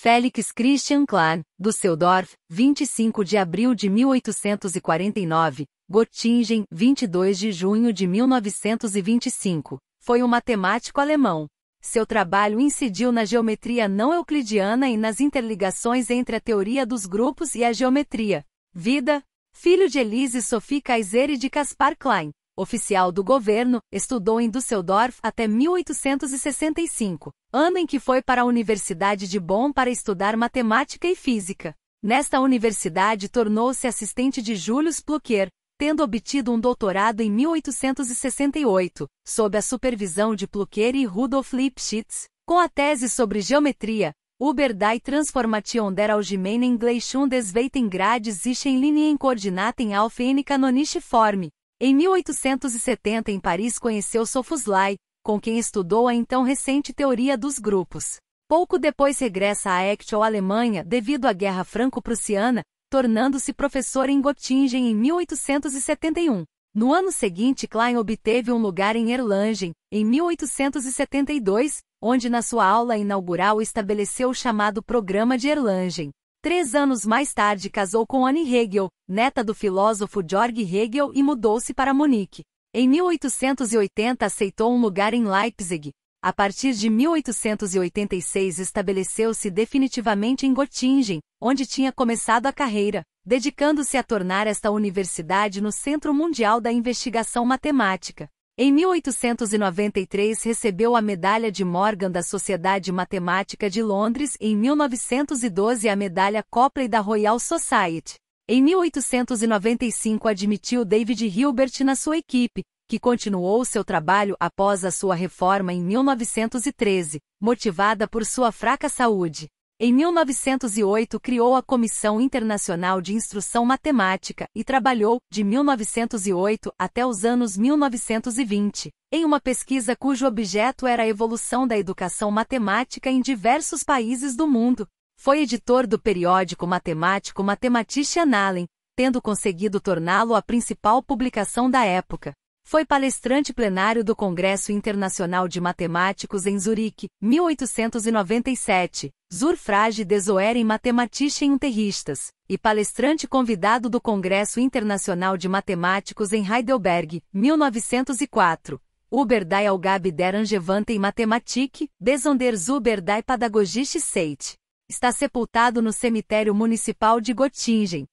Félix Christian Klein, Düsseldorf, 25 de abril de 1849, Göttingen, 22 de junho de 1925, foi um matemático alemão. Seu trabalho incidiu na geometria não euclidiana e nas interligações entre a teoria dos grupos e a geometria. Vida, filho de Elise Sophie Kaiser e de Caspar Klein, oficial do governo, estudou em Düsseldorf até 1865, ano em que foi para a Universidade de Bonn para estudar matemática e física. Nesta universidade tornou-se assistente de Julius Plucker, tendo obtido um doutorado em 1868, sob a supervisão de Plucker e Rudolf Lipschitz, com a tese sobre geometria, Uber die Transformation der Algemeinen Gleichung des Weitengrades sich in Linien Koordinaten auf eine Kanonischform, em 1870 em Paris conheceu Sofuslai, com quem estudou a então recente teoria dos grupos. Pouco depois regressa a Ectio Alemanha devido à Guerra Franco-Prussiana, tornando-se professor em Göttingen em 1871. No ano seguinte, Klein obteve um lugar em Erlangen, em 1872, onde na sua aula inaugural estabeleceu o chamado Programa de Erlangen. Três anos mais tarde casou com Anne Hegel, neta do filósofo Georg Hegel e mudou-se para Munique. Em 1880 aceitou um lugar em Leipzig. A partir de 1886 estabeleceu-se definitivamente em Göttingen, onde tinha começado a carreira, dedicando-se a tornar esta universidade no centro mundial da investigação matemática. Em 1893 recebeu a Medalha de Morgan da Sociedade Matemática de Londres e em 1912 a Medalha Copley da Royal Society. Em 1895 admitiu David Hilbert na sua equipe, que continuou seu trabalho após a sua reforma em 1913, motivada por sua fraca saúde. Em 1908 criou a Comissão Internacional de Instrução Matemática e trabalhou, de 1908 até os anos 1920, em uma pesquisa cujo objeto era a evolução da educação matemática em diversos países do mundo. Foi editor do periódico matemático Mathematische Annalen, tendo conseguido torná-lo a principal publicação da época. Foi palestrante plenário do Congresso Internacional de Matemáticos em Zurique, 1897, Zurfrage des Oeren Matematischen Unterrichtas, e palestrante convidado do Congresso Internacional de Matemáticos em Heidelberg, 1904. Uber die Algabe der Angewandten Mathematik, des Uber die Pädagogische Seite. Está sepultado no cemitério municipal de Göttingen,